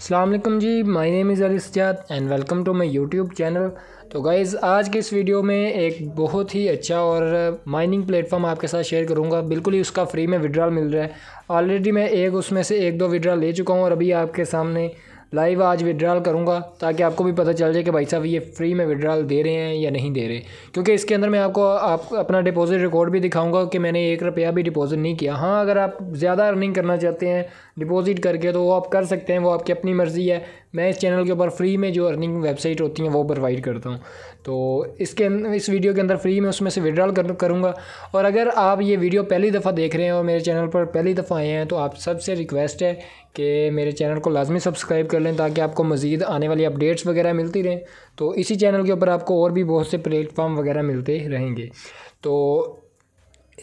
अल्लाम जी my name is Alisajad and welcome to my YouTube channel तो गाइज़ आज के इस वीडियो में एक बहुत ही अच्छा और माइनिंग प्लेटफॉर्म आपके साथ शेयर करूंगा बिल्कुल ही उसका फ्री में विड्रॉल मिल रहा है ऑलरेडी मैं एक उसमें से एक दो विड्रॉल ले चुका हूं और अभी आपके सामने लाइव आज विड्रॉल करूँगा ताकि आपको भी पता चल जाए कि भाई साहब ये फ्री में विड्रॉल दे रहे हैं या नहीं दे रहे क्योंकि इसके अंदर मैं आपको आप अपना डिपॉजिट रिकॉर्ड भी दिखाऊँगा कि मैंने एक रुपया भी डिपॉजिट नहीं किया हाँ अगर आप ज़्यादा अर्निंग करना चाहते हैं डिपॉजिट करके तो वो आप कर सकते हैं वो आपकी अपनी मर्ज़ी है मैं इस चैनल के ऊपर फ्री में जो अर्निंग वेबसाइट होती हैं वो प्रोवाइड करता हूँ तो इसके अं-, इस वीडियो के अंदर फ्री में उसमें से विड्रॉल कर करूँगा और अगर आप ये वीडियो पहली दफ़ा देख रहे हैं और मेरे चैनल पर पहली दफ़ा आए हैं तो आप सबसे रिक्वेस्ट है कि मेरे चैनल को लाजमी सब्सक्राइब कर लें ताकि आपको मज़ीद आने वाली अपडेट्स वगैरह मिलती रहें तो इसी चैनल के ऊपर आपको और भी बहुत से प्लेटफॉर्म वगैरह मिलते रहेंगे तो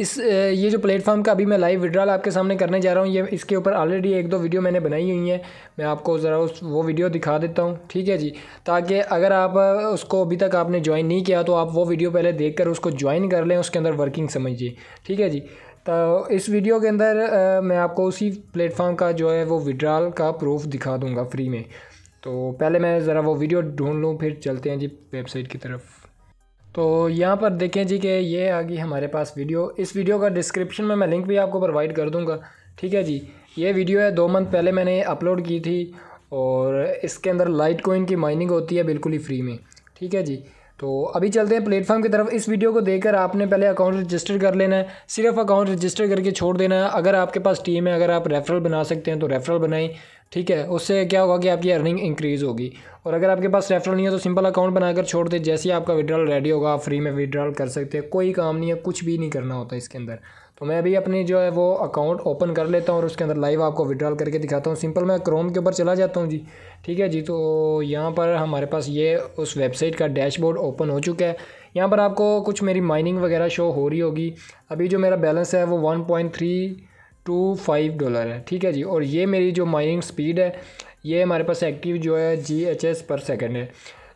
इस ये जो प्लेटफॉर्म का अभी मैं लाइव विड्रॉल आपके सामने करने जा रहा हूँ ये इसके ऊपर ऑलरेडी एक दो वीडियो मैंने बनाई हुई हैं मैं आपको ज़रा उस वो वीडियो दिखा देता हूँ ठीक है जी ताकि अगर आप उसको अभी तक आपने ज्वाइन नहीं किया तो आप वो वीडियो पहले देख कर उसको ज्वाइन कर लें उसके अंदर वर्किंग समझिए ठीक है जी तो इस वीडियो के अंदर मैं आपको उसी प्लेटफॉर्म का जो है वो विड्रॉल का प्रूफ दिखा दूँगा फ्री में तो पहले मैं ज़रा वो वीडियो ढूंढ लूँ फिर चलते हैं जी वेबसाइट की तरफ तो यहाँ पर देखें जी कि ये आ गई हमारे पास वीडियो इस वीडियो का डिस्क्रिप्शन में मैं लिंक भी आपको प्रोवाइड कर दूँगा ठीक है जी ये वीडियो है दो मंथ पहले मैंने अपलोड की थी और इसके अंदर लाइट कोइन की माइनिंग होती है बिल्कुल ही फ्री में ठीक है जी तो अभी चलते हैं प्लेटफॉर्म की तरफ इस वीडियो को देखकर आपने पहले अकाउंट रजिस्टर कर लेना है सिर्फ अकाउंट रजिस्टर करके छोड़ देना है अगर आपके पास टीम है अगर आप रेफरल बना सकते हैं तो रेफरल बनाएं ठीक है उससे क्या होगा कि आपकी अर्निंग इंक्रीज़ होगी और अगर आपके पास रेफरल नहीं है तो सिंपल अकाउंट बनाकर छोड़ दें जैसे ही आपका विड्रॉल रेडी होगा आप फ्री में विड्रॉल कर सकते हैं कोई काम नहीं है कुछ भी नहीं करना होता इसके अंदर तो मैं अभी अपनी जो है वो अकाउंट ओपन कर लेता हूँ और उसके अंदर लाइव आपको विड्रॉल करके दिखाता हूँ सिंपल मैं क्रोम के ऊपर चला जाता हूँ जी ठीक है जी तो यहाँ पर हमारे पास ये उस वेबसाइट का डैशबोर्ड ओपन हो चुका है यहाँ पर आपको कुछ मेरी माइनिंग वगैरह शो हो रही होगी अभी जो मेरा बैलेंस है वो one point three two five dollar है ठीक है जी और ये मेरी जो माइनिंग स्पीड है ये हमारे पास एक्टिव जो है जी एच एस पर सेकेंड है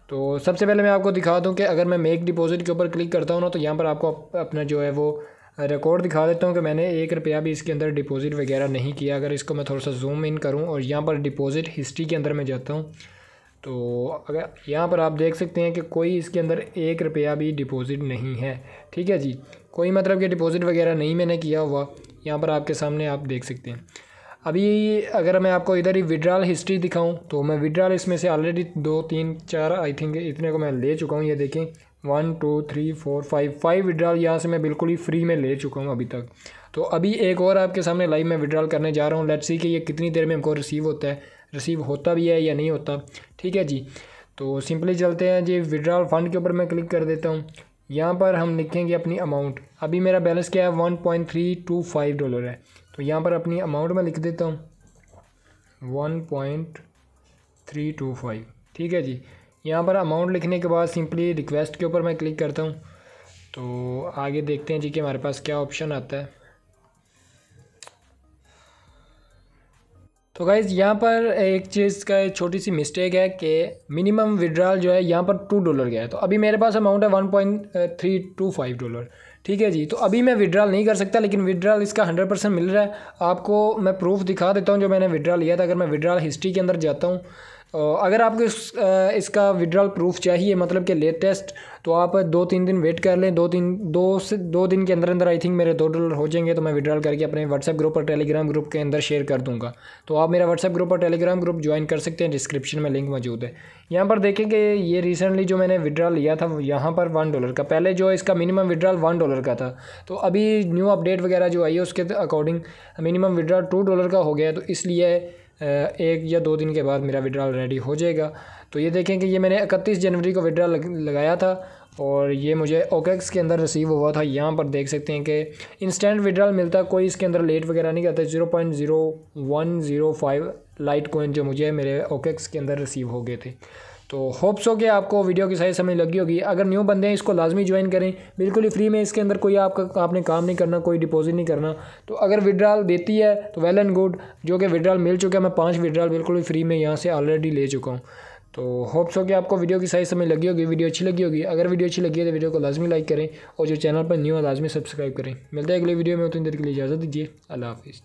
तो सबसे पहले मैं आपको दिखा दूँ कि अगर मैं मेक डिपॉज़िट के ऊपर क्लिक करता हूँ ना तो यहाँ पर आपको अपना जो है वो रिकॉर्ड दिखा देता हूँ कि मैंने एक रुपया भी इसके अंदर डिपॉजिट वगैरह नहीं किया अगर इसको मैं थोड़ा सा जूम इन करूँ और यहाँ पर डिपॉजिट हिस्ट्री के अंदर मैं जाता हूँ तो अगर यहाँ पर आप देख सकते हैं कि कोई इसके अंदर एक रुपया भी डिपॉजिट नहीं है ठीक है जी कोई मतलब कि डिपॉजिट वगैरह नहीं मैंने किया हुआ यहाँ पर आपके सामने आप देख सकते हैं अभी अगर मैं आपको इधर ही विड्राल हिस्ट्री दिखाऊं तो मैं विड्राल इसमें से ऑलरेडी दो तीन चार आई थिंक इतने को मैं ले चुका हूँ ये देखें one two three four five five withdrawal यहाँ से मैं बिल्कुल ही फ्री में ले चुका हूँ अभी तक तो अभी एक और आपके सामने लाइव में विड्रॉल करने जा रहा हूँ लेट्स सी कि ये कितनी देर में हमको रिसीव होता है रिसीव होता भी है या नहीं होता ठीक है जी तो सिंपली चलते हैं जी विड्रॉल फंड के ऊपर मैं क्लिक कर देता हूँ यहाँ पर हम लिखेंगे अपनी अमाउंट अभी मेरा बैलेंस क्या है one point three two five dollar है तो यहाँ पर अपनी अमाउंट में लिख देता हूँ one point three two five ठीक है जी यहाँ पर अमाउंट लिखने के बाद सिंपली रिक्वेस्ट के ऊपर मैं क्लिक करता हूँ तो आगे देखते हैं जी कि हमारे पास क्या ऑप्शन आता है तो गाइज़ यहाँ पर एक चीज़ का एक छोटी सी मिस्टेक है कि मिनिमम विड्रॉल जो है यहाँ पर टू डॉलर गया है तो अभी मेरे पास अमाउंट है one point three two five dollar ठीक है जी तो अभी मैं विड्रॉल नहीं कर सकता लेकिन विड्रॉल इसका हंड्रेड परसेंट मिल रहा है आपको मैं प्रूफ दिखा देता हूँ जो मैंने विड्रॉल लिया था अगर मैं विड्रॉल हिस्ट्री के अंदर जाता हूँ अगर आपको इस, इसका विड्रॉल प्रूफ चाहिए मतलब कि लेटेस्ट तो आप दो तीन दिन वेट कर लें दो तीन दो से दो दिन के अंदर अंदर आई थिंक मेरे दो डॉलर हो जाएंगे तो मैं विड्रॉल करके अपने व्हाट्सएप ग्रुप और टेलीग्राम ग्रुप के अंदर शेयर कर दूंगा तो आप मेरा व्हाट्सएप ग्रुप और टेलीग्राम ग्रुप ज्वाइन कर सकते हैं डिस्क्रिप्शन में लिंक मौजूद है यहाँ पर देखें कि ये रिसेंटली जो मैंने विड्रॉल लिया था यहाँ पर वन डॉलर का पहले जो इसका मिनिमम विड्रॉल वन डॉलर का था तो अभी न्यू अपडेट वगैरह जो आई है उसके according minimum withdrawal two dollar का हो गया तो इसलिए एक या दो दिन के बाद मेरा विड्रॉल रेडी हो जाएगा तो ये देखें कि ये मैंने इकतीस जनवरी को विड्रॉल लगाया था और ये मुझे ओकेक्स के अंदर रिसीव हुआ था यहाँ पर देख सकते हैं कि इंस्टेंट विड्रॉल मिलता कोई इसके अंदर लेट वगैरह नहीं करता zero point zero one zero five Litecoin जो मुझे मेरे ओकेक्स के अंदर रिसीव हो गए थे तो होप्स हो गया आपको वीडियो की सही समझ लगी होगी अगर न्यू बंदे हैं इसको लाजमी ज्वाइन करें बिल्कुल ही फ्री में इसके अंदर कोई आपका आपने काम नहीं करना कोई डिपॉजिट नहीं करना तो अगर विड्रॉल देती है तो वेल एंड गुड जो कि विड्रॉल मिल चुका है मैं पाँच विड्रॉल बिल्कुल ही फ्री में यहाँ से ऑलरेडी ले चुका हूँ तो होप्स हो कि आपको वीडियो की सही समझ लगी होगी वीडियो अच्छी लगी होगी अगर वीडियो अच्छी लगी है तो वीडियो को लाजमी लाइक करें और जो चैनल पर न्यू है लाजमी सब्सक्राइब करें मिलते हैं अगले वीडियो में उतनी देर के लिए इजाज़त दीजिए अल्लाह हाफिज़